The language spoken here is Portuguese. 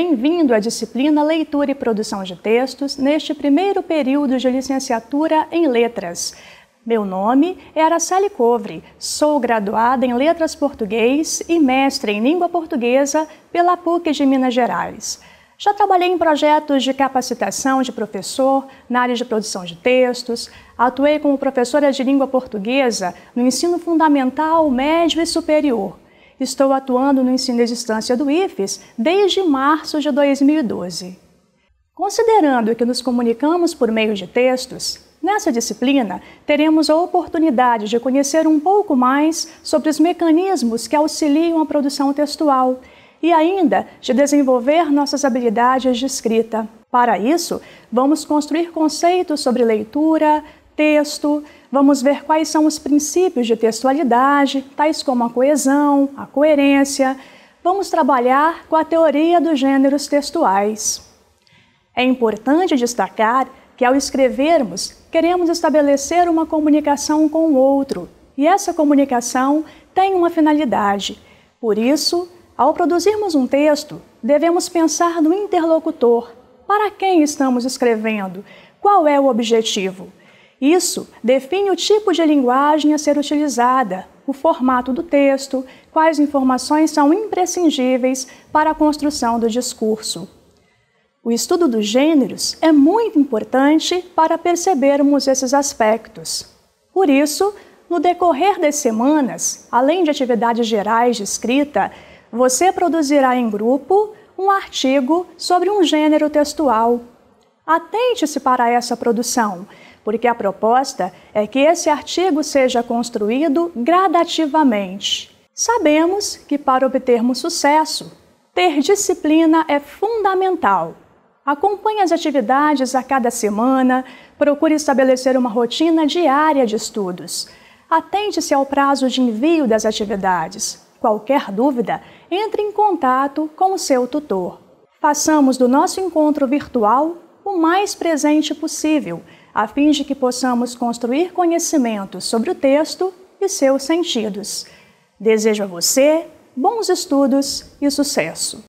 Bem-vindo à disciplina Leitura e Produção de Textos neste primeiro período de licenciatura em Letras. Meu nome é Araceli Covre, sou graduada em Letras Português e mestre em Língua Portuguesa pela PUC de Minas Gerais. Já trabalhei em projetos de capacitação de professor na área de produção de textos, atuei como professora de língua portuguesa no ensino fundamental, médio e superior estou atuando no ensino à distância do IFES desde março de 2012. Considerando que nos comunicamos por meio de textos, nessa disciplina teremos a oportunidade de conhecer um pouco mais sobre os mecanismos que auxiliam a produção textual e ainda de desenvolver nossas habilidades de escrita. Para isso, vamos construir conceitos sobre leitura, texto, vamos ver quais são os princípios de textualidade, tais como a coesão, a coerência. Vamos trabalhar com a teoria dos gêneros textuais. É importante destacar que, ao escrevermos, queremos estabelecer uma comunicação com o outro, e essa comunicação tem uma finalidade. Por isso, ao produzirmos um texto, devemos pensar no interlocutor. Para quem estamos escrevendo? Qual é o objetivo? Isso define o tipo de linguagem a ser utilizada, o formato do texto, quais informações são imprescindíveis para a construção do discurso. O estudo dos gêneros é muito importante para percebermos esses aspectos. Por isso, no decorrer das semanas, além de atividades gerais de escrita, você produzirá em grupo um artigo sobre um gênero textual. Atente-se para essa produção, porque a proposta é que esse artigo seja construído gradativamente. Sabemos que para obtermos sucesso, ter disciplina é fundamental. Acompanhe as atividades a cada semana, procure estabelecer uma rotina diária de estudos. Atente-se ao prazo de envio das atividades. Qualquer dúvida, entre em contato com o seu tutor. Façamos do nosso encontro virtual o mais presente possível, a fim de que possamos construir conhecimento sobre o texto e seus sentidos. Desejo a você bons estudos e sucesso!